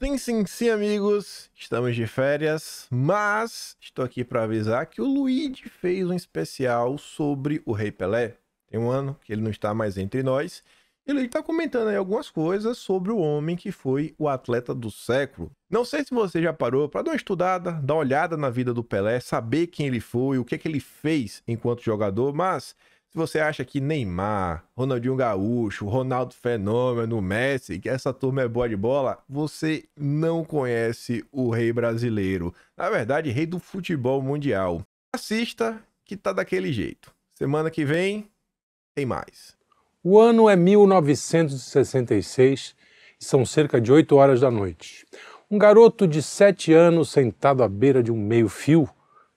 Sim, sim, sim, amigos. Estamos de férias, mas estou aqui para avisar que o Luigi fez um especial sobre o Rei Pelé. Tem um ano que ele não está mais entre nós. E ele está comentando aí algumas coisas sobre o homem que foi o atleta do século. Não sei se você já parou para dar uma estudada, dar uma olhada na vida do Pelé, saber quem ele foi, o que, é que ele fez enquanto jogador, mas se você acha que Neymar, Ronaldinho Gaúcho, Ronaldo Fenômeno, Messi, que essa turma é boa de bola, você não conhece o rei brasileiro. Na verdade, rei do futebol mundial. Assista que tá daquele jeito. Semana que vem tem mais. O ano é 1966 e são cerca de 8 horas da noite. Um garoto de 7 anos sentado à beira de um meio-fio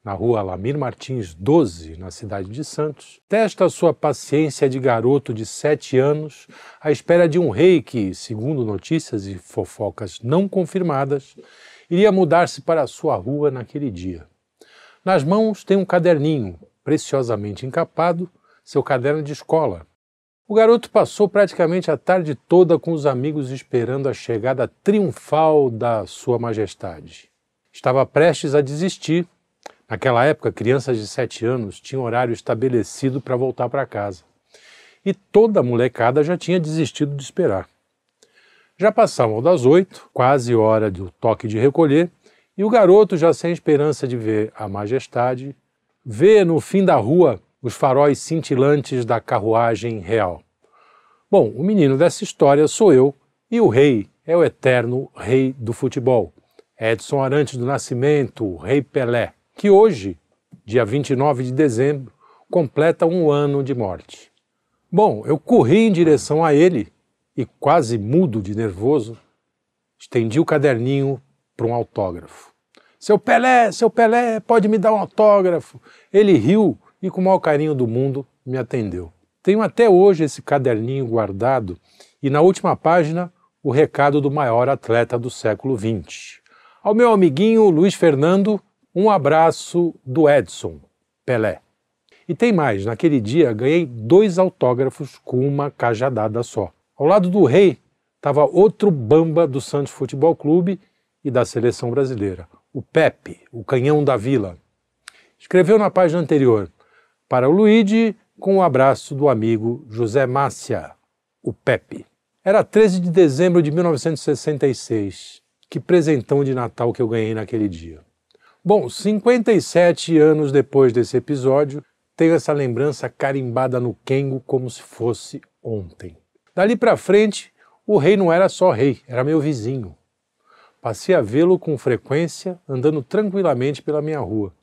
na rua Alamir Martins 12, na cidade de Santos, testa sua paciência de garoto de sete anos à espera de um rei que, segundo notícias e fofocas não confirmadas, iria mudar-se para a sua rua naquele dia. Nas mãos tem um caderninho, preciosamente encapado, seu caderno de escola. O garoto passou praticamente a tarde toda com os amigos esperando a chegada triunfal da Sua Majestade. Estava prestes a desistir Naquela época, crianças de 7 anos tinham horário estabelecido para voltar para casa. E toda a molecada já tinha desistido de esperar. Já passavam das 8, quase hora do toque de recolher, e o garoto, já sem esperança de ver a majestade, vê no fim da rua os faróis cintilantes da carruagem real. Bom, o menino dessa história sou eu, e o rei é o eterno rei do futebol. Edson Arantes do Nascimento, o Rei Pelé que hoje, dia 29 de dezembro, completa um ano de morte. Bom, eu corri em direção a ele e, quase mudo de nervoso, estendi o caderninho para um autógrafo. Seu Pelé, seu Pelé, pode me dar um autógrafo? Ele riu e, com o maior carinho do mundo, me atendeu. Tenho até hoje esse caderninho guardado e, na última página, o recado do maior atleta do século XX. Ao meu amiguinho Luiz Fernando, um abraço do Edson, Pelé. E tem mais, naquele dia ganhei dois autógrafos com uma cajadada só. Ao lado do rei estava outro bamba do Santos Futebol Clube e da seleção brasileira, o Pepe, o canhão da vila. Escreveu na página anterior: Para o Luigi, com o um abraço do amigo José Márcia, o Pepe. Era 13 de dezembro de 1966. Que presentão de Natal que eu ganhei naquele dia. Bom, 57 anos depois desse episódio, tenho essa lembrança carimbada no Kengo como se fosse ontem. Dali para frente, o rei não era só rei, era meu vizinho. Passei a vê-lo com frequência, andando tranquilamente pela minha rua.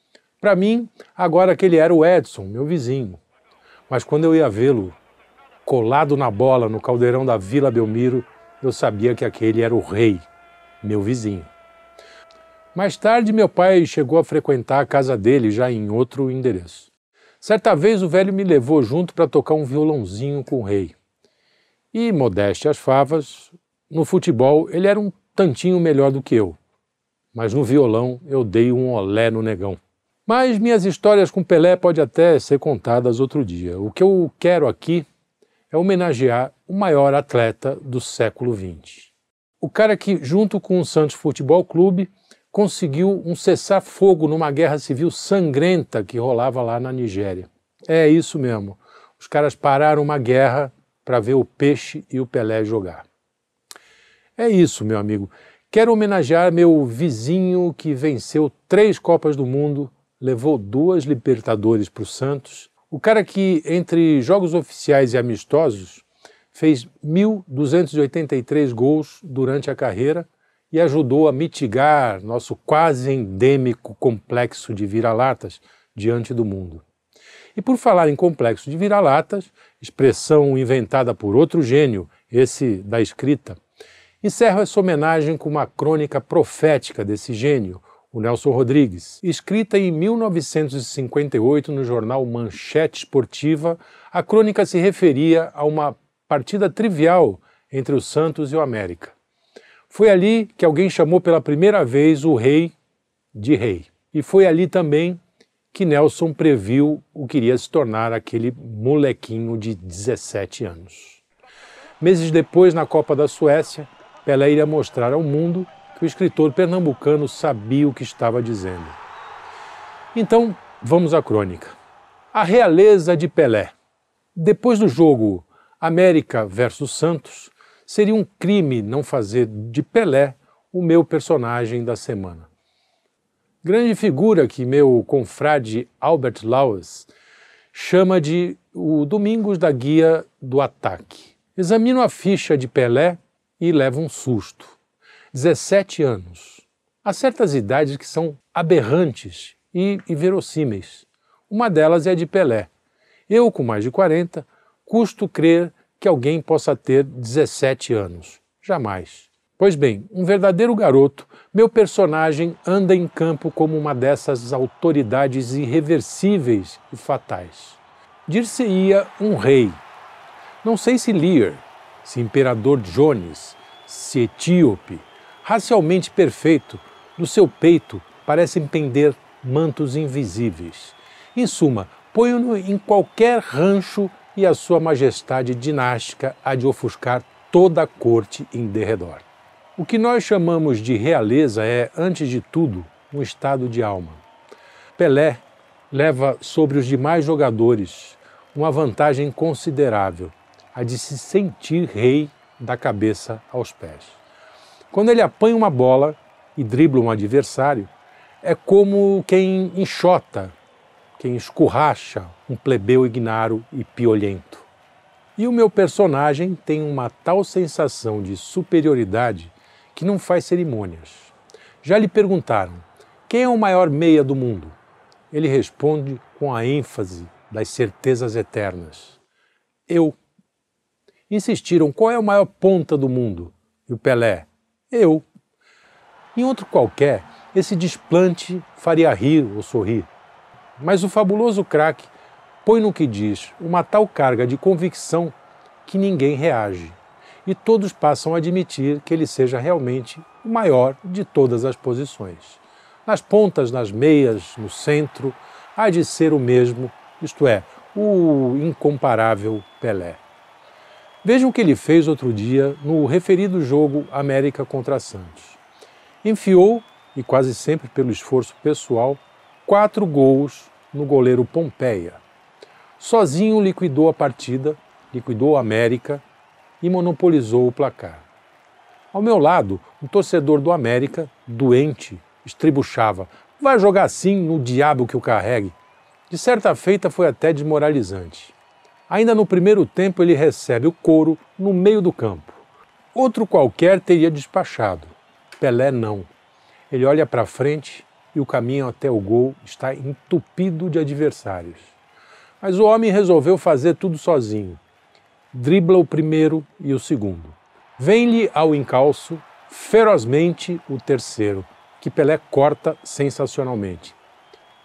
Para mim, agora que ele era o Edson, meu vizinho. Mas quando eu ia vê-lo colado na bola no caldeirão da Vila Belmiro, eu sabia que aquele era o rei, meu vizinho. Mais tarde, meu pai chegou a frequentar a casa dele, já em outro endereço. Certa vez, o velho me levou junto para tocar um violãozinho com o rei. E, modéstia às favas, no futebol ele era um tantinho melhor do que eu. Mas no violão eu dei um olé no negão. Mas minhas histórias com Pelé podem até ser contadas outro dia. O que eu quero aqui é homenagear o maior atleta do século XX. O cara que, junto com o Santos Futebol Clube, conseguiu um cessar-fogo numa guerra civil sangrenta que rolava lá na Nigéria. É isso mesmo. Os caras pararam uma guerra para ver o peixe e o Pelé jogar. É isso, meu amigo. Quero homenagear meu vizinho que venceu três Copas do Mundo, levou duas Libertadores para o Santos. O cara que, entre jogos oficiais e amistosos, fez 1.283 gols durante a carreira e ajudou a mitigar nosso quase endêmico complexo de vira-latas diante do mundo. E por falar em complexo de vira-latas, expressão inventada por outro gênio, esse da escrita, encerro essa homenagem com uma crônica profética desse gênio, o Nelson Rodrigues, escrita em 1958 no jornal Manchete Esportiva, a crônica se referia a uma partida trivial entre o Santos e o América. Foi ali que alguém chamou pela primeira vez o rei de rei. E foi ali também que Nelson previu o que iria se tornar aquele molequinho de 17 anos. Meses depois, na Copa da Suécia, Pelé iria mostrar ao mundo que o escritor pernambucano sabia o que estava dizendo. Então, vamos à crônica. A realeza de Pelé. Depois do jogo América versus Santos, Seria um crime não fazer de Pelé o meu personagem da semana. Grande figura que meu confrade Albert Laws chama de o Domingos da Guia do Ataque. Examino a ficha de Pelé e levo um susto. 17 anos. Há certas idades que são aberrantes e inverossímeis. Uma delas é a de Pelé. Eu, com mais de 40, custo crer que alguém possa ter 17 anos. Jamais. Pois bem, um verdadeiro garoto, meu personagem anda em campo como uma dessas autoridades irreversíveis e fatais. Dir-se-ia um rei. Não sei se Lear, se imperador Jones, se etíope, racialmente perfeito, do seu peito parecem pender mantos invisíveis. Em suma, ponho-no em qualquer rancho e a sua majestade dinástica há de ofuscar toda a corte em derredor. O que nós chamamos de realeza é, antes de tudo, um estado de alma. Pelé leva sobre os demais jogadores uma vantagem considerável, a de se sentir rei da cabeça aos pés. Quando ele apanha uma bola e dribla um adversário, é como quem enxota quem escorracha um plebeu ignaro e piolento. E o meu personagem tem uma tal sensação de superioridade que não faz cerimônias. Já lhe perguntaram: quem é o maior meia do mundo? Ele responde com a ênfase das certezas eternas: Eu. Insistiram: qual é o maior ponta do mundo? E o Pelé: Eu. Em outro qualquer, esse desplante faria rir ou sorrir mas o fabuloso craque põe no que diz uma tal carga de convicção que ninguém reage e todos passam a admitir que ele seja realmente o maior de todas as posições. Nas pontas, nas meias, no centro, há de ser o mesmo, isto é, o incomparável Pelé. Vejam o que ele fez outro dia no referido jogo América contra Santos. Enfiou, e quase sempre pelo esforço pessoal, quatro gols no goleiro Pompeia. Sozinho liquidou a partida, liquidou a América e monopolizou o placar. Ao meu lado, um torcedor do América, doente, estribuchava. Vai jogar assim no diabo que o carregue. De certa feita foi até desmoralizante. Ainda no primeiro tempo ele recebe o couro no meio do campo. Outro qualquer teria despachado. Pelé não. Ele olha para frente e o caminho até o gol está entupido de adversários. Mas o homem resolveu fazer tudo sozinho. Dribla o primeiro e o segundo. Vem-lhe ao encalço, ferozmente, o terceiro, que Pelé corta sensacionalmente.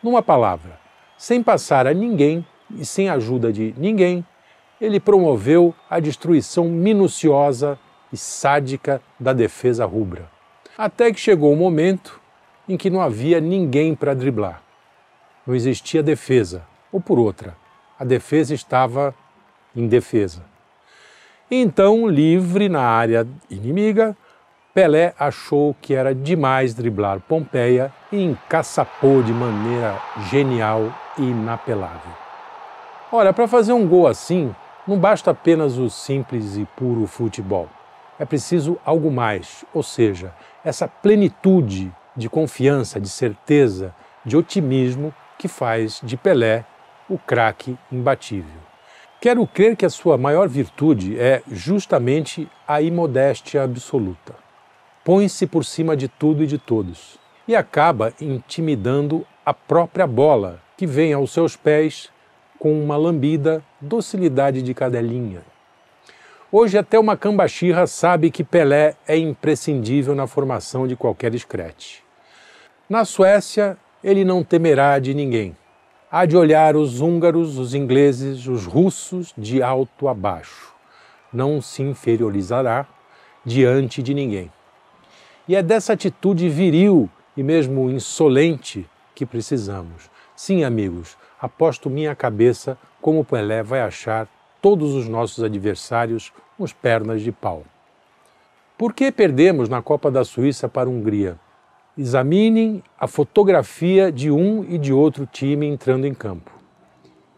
Numa palavra, sem passar a ninguém e sem ajuda de ninguém, ele promoveu a destruição minuciosa e sádica da defesa rubra. Até que chegou o momento em que não havia ninguém para driblar. Não existia defesa, ou por outra, a defesa estava indefesa. Então, livre na área inimiga, Pelé achou que era demais driblar Pompeia e encaçapou de maneira genial e inapelável. Olha, para fazer um gol assim, não basta apenas o simples e puro futebol. É preciso algo mais, ou seja, essa plenitude de confiança, de certeza, de otimismo que faz de Pelé o craque imbatível. Quero crer que a sua maior virtude é justamente a imodéstia absoluta. Põe-se por cima de tudo e de todos e acaba intimidando a própria bola, que vem aos seus pés com uma lambida docilidade de cadelinha. Hoje, até uma cambachirra sabe que Pelé é imprescindível na formação de qualquer escrete. Na Suécia, ele não temerá de ninguém. Há de olhar os húngaros, os ingleses, os russos de alto a baixo. Não se inferiorizará diante de ninguém. E é dessa atitude viril e mesmo insolente que precisamos. Sim, amigos, aposto minha cabeça como Pelé vai achar todos os nossos adversários uns pernas de pau. Por que perdemos na Copa da Suíça para a Hungria? examinem a fotografia de um e de outro time entrando em campo.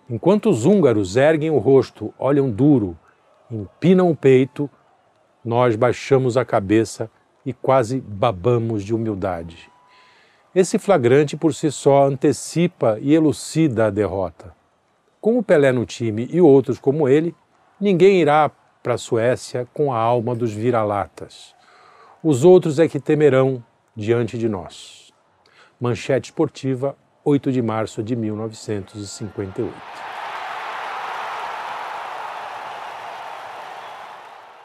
Enquanto os húngaros erguem o rosto, olham duro, empinam o peito, nós baixamos a cabeça e quase babamos de humildade. Esse flagrante por si só antecipa e elucida a derrota. Com o Pelé no time e outros como ele, ninguém irá para a Suécia com a alma dos vira-latas. Os outros é que temerão diante de nós. Manchete esportiva, 8 de março de 1958.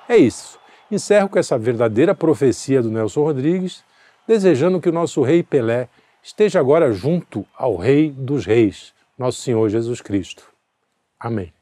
É isso. Encerro com essa verdadeira profecia do Nelson Rodrigues, desejando que o nosso rei Pelé esteja agora junto ao Rei dos Reis, nosso Senhor Jesus Cristo. Amém.